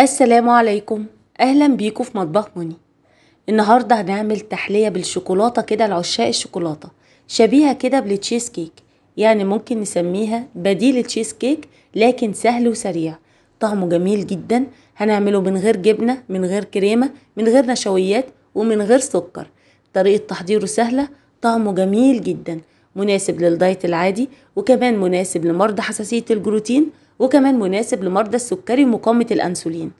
السلام عليكم اهلا بيكم في مطبخ مني النهارده هنعمل تحليه بالشوكولاته كده لعشاق الشوكولاته شبيهه كده بالتشيز كيك يعني ممكن نسميها بديل التشيز كيك لكن سهل وسريع طعمه جميل جدا هنعمله من غير جبنه من غير كريمه من غير نشويات ومن غير سكر طريقه تحضيره سهله طعمه جميل جدا مناسب للدايت العادي وكمان مناسب لمرضى حساسيه الجلوتين وكمان مناسب لمرضى السكري ومقاومة الأنسولين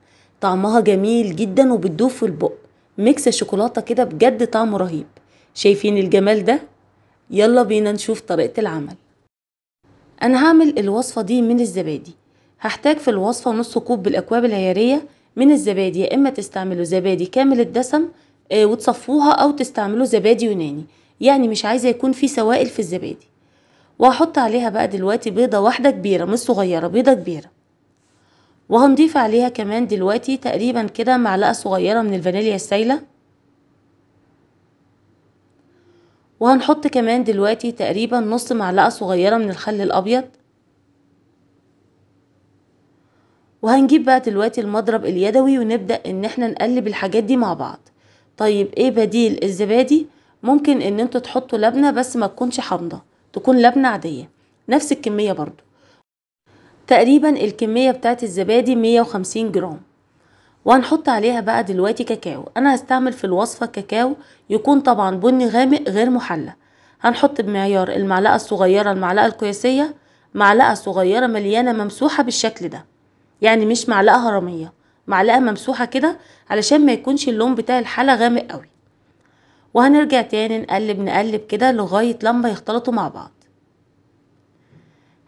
طعمها جميل جدا وبتدوب في البق ميكس الشوكولاتة كده بجد طعمه رهيب شايفين الجمال ده؟ يلا بينا نشوف طريقة العمل أنا هعمل الوصفة دي من الزبادي هحتاج في الوصفة نص كوب بالأكواب العيارية من الزبادي يا إما تستعملوا زبادي كامل الدسم آه، وتصفوها أو تستعملوا زبادي يوناني يعني مش عايزة يكون في سوائل في الزبادي وهحط عليها بقى دلوقتي بيضة واحدة كبيرة مش صغيرة بيضة كبيرة وهنضيف عليها كمان دلوقتي تقريبا كده معلقة صغيرة من الفانيليا السايلة وهنحط كمان دلوقتي تقريبا نص معلقة صغيرة من الخل الأبيض وهنجيب بقى دلوقتي المضرب اليدوي ونبدأ ان احنا نقلب الحاجات دي مع بعض طيب ايه بديل الزبادي ممكن ان انتوا تحطوا لبنة بس ما تكونش حامضة تكون لبنة عادية نفس الكمية برضو تقريبا الكمية بتاعت الزبادي 150 جرام وهنحط عليها بقى دلوقتي كاكاو انا هستعمل في الوصفة كاكاو يكون طبعا بني غامق غير محلى هنحط بمعيار المعلقة الصغيرة المعلقة القياسية معلقة صغيرة مليانة ممسوحة بالشكل ده يعني مش معلقة هرمية معلقة ممسوحة كده علشان ما يكونش اللون بتاع الحلة غامق قوي وهنرجع تاني نقلب نقلب كده لغاية لما يختلطوا مع بعض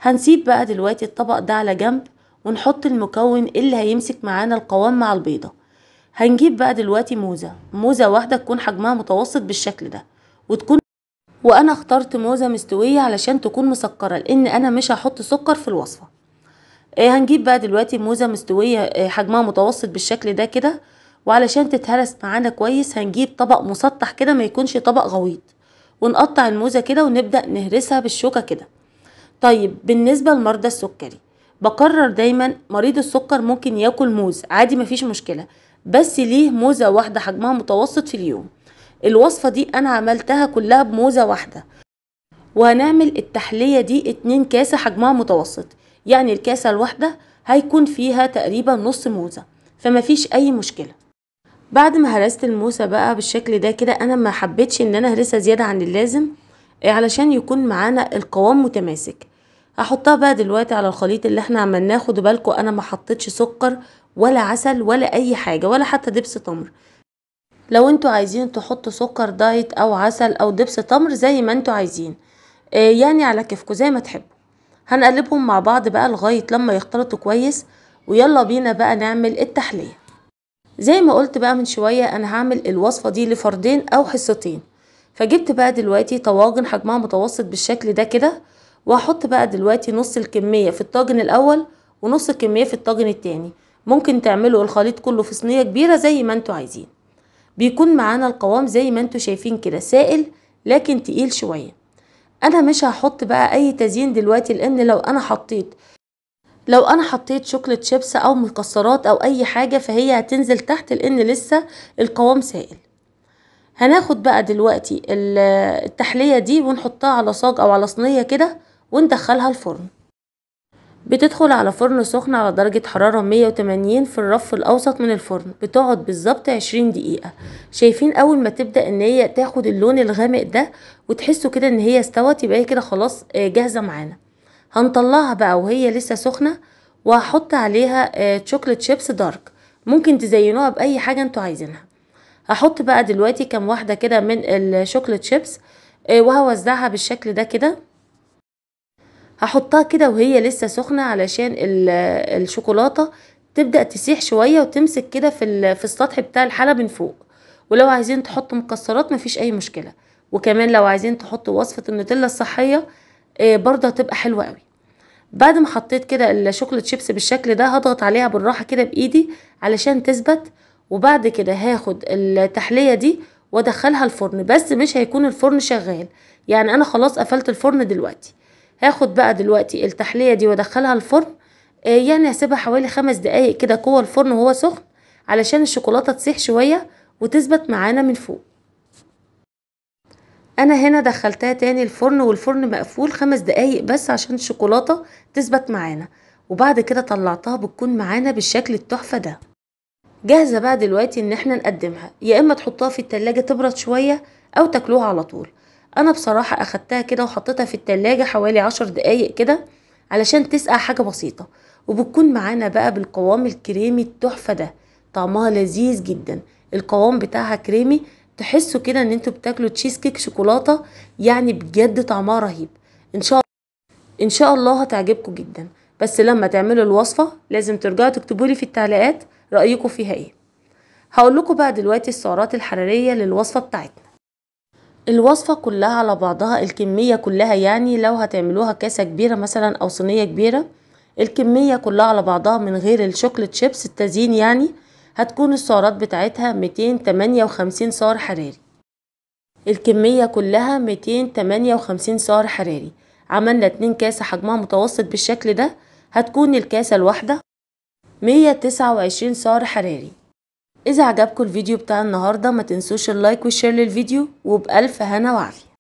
هنسيب بقى دلوقتي الطبق ده على جنب ونحط المكون اللي هيمسك معانا القوام مع البيضة هنجيب بقى دلوقتي موزة موزة واحدة تكون حجمها متوسط بالشكل ده وتكون وانا اخترت موزة مستوية علشان تكون مسكرة لان انا مش هحط سكر في الوصفة آه، هنجيب بقى دلوقتي موزة مستوية آه، حجمها متوسط بالشكل ده كده وعلشان تتهرس معانا كويس هنجيب طبق مسطح كده ما يكونش طبق غويط ونقطع الموزة كده ونبدأ نهرسها بالشوكة كده طيب بالنسبة لمرضى السكري بقرر دايما مريض السكر ممكن ياكل موز عادي مفيش مشكلة بس ليه موزة واحدة حجمها متوسط في اليوم الوصفة دي أنا عملتها كلها بموزة واحدة وهنعمل التحلية دي اتنين كاسة حجمها متوسط يعني الكاسة الواحدة هيكون فيها تقريبا نص موزة فمفيش أي مشكلة بعد ما هرست الموسة بقى بالشكل ده كده انا ما حبيتش ان انا اهرسها زيادة عن اللازم إيه، علشان يكون معانا القوام متماسك هحطها بقى دلوقتي على الخليط اللي احنا عملناه خدوا بالكم انا ما حطيتش سكر ولا عسل ولا اي حاجة ولا حتى دبس تمر لو انتوا عايزين تحطوا سكر دايت او عسل او دبس تمر زي ما انتوا عايزين اه يعني على كيفكم زي ما تحبوا هنقلبهم مع بعض بقى لغاية لما يختلطوا كويس ويلا بينا بقى نعمل التحلية زي ما قلت بقى من شوية انا هعمل الوصفة دي لفردين او حصتين فجبت بقى دلوقتي طواجن حجمها متوسط بالشكل ده كده وهحط بقى دلوقتي نص الكمية في الطاجن الاول ونص الكمية في الطاجن التاني ممكن تعملوا الخليط كله في صينية كبيرة زي ما انتوا عايزين بيكون معانا القوام زي ما انتوا شايفين كده سائل لكن تقيل شوية انا مش هحط بقى اي تزيين دلوقتي لان لو انا حطيت لو انا حطيت شوكليت شيبس او مكسرات او اي حاجه فهي هتنزل تحت لان لسه القوام سائل هناخد بقى دلوقتي التحليه دي ونحطها على صاج او على صينيه كده وندخلها الفرن بتدخل على فرن سخن على درجة حرارة 180 في الرف الأوسط من الفرن بتقعد بالظبط 20 دقيقة شايفين أول ما تبدأ إن هي تاخد اللون الغامق ده وتحسوا كده إن هي استوت يبقى كده خلاص آه، جاهزة معانا هنطلعها بقى وهي لسه سخنه وهحط عليها تشوكلت شيبس دارك ممكن تزينوها باي حاجه انتوا عايزينها هحط بقى دلوقتي كام واحده كده من الشوكلت شيبس آه، وهوزعها بالشكل ده كده هحطها كده وهي لسه سخنه علشان الشوكولاته تبدا تسيح شويه وتمسك كده في السطح بتاع الحله من فوق ولو عايزين تحطوا مكسرات مفيش اي مشكله وكمان لو عايزين تحطوا وصفه النوتيلا الصحيه آه، برضه هتبقى حلوه قوي بعد ما حطيت كده الشوكليت شيبس بالشكل ده هضغط عليها بالراحه كده بايدي علشان تثبت وبعد كده هاخد التحليه دي وادخلها الفرن بس مش هيكون الفرن شغال يعني انا خلاص قفلت الفرن دلوقتي هاخد بقى دلوقتي التحليه دي وادخلها الفرن آه، يعني هسيبها حوالي خمس دقايق كده جوه الفرن وهو سخن علشان الشوكولاته تسيح شويه وتثبت معانا من فوق انا هنا دخلتها تاني الفرن والفرن مقفول خمس دقايق بس عشان الشوكولاته تثبت معانا وبعد كده طلعتها بتكون معانا بالشكل التحفه ده جاهزه بقى دلوقتي ان احنا نقدمها يا اما تحطها في التلاجة تبرد شويه او تاكلوها على طول انا بصراحه اخدتها كده وحطيتها في التلاجة حوالي عشر دقايق كده علشان تسقع حاجه بسيطه وبتكون معانا بقى بالقوام الكريمي التحفه ده طعمها لذيذ جدا القوام بتاعها كريمي تحسوا كده ان انتوا بتاكلوا تشيز كيك شوكولاته يعني بجد طعمها رهيب ان شاء ان شاء الله هتعجبكم جدا بس لما تعملوا الوصفه لازم ترجعوا تكتبوا لي في التعليقات رايكم فيها ايه هقول لكم بقى دلوقتي السعرات الحراريه للوصفه بتاعتنا الوصفة كلها على بعضها الكمية كلها يعني لو هتعملوها كاسة كبيرة مثلا أو صينية كبيرة الكمية كلها على بعضها من غير الشوكليت شيبس التزيين يعني هتكون السعرات بتاعتها 258 سعر حراري الكمية كلها 258 سعر حراري عملنا اتنين كاسة حجمها متوسط بالشكل ده هتكون الكاسة الواحدة 129 سعر حراري إذا عجبكم الفيديو بتاع النهاردة ما تنسوش اللايك والشير للفيديو وبألف هنا وعلي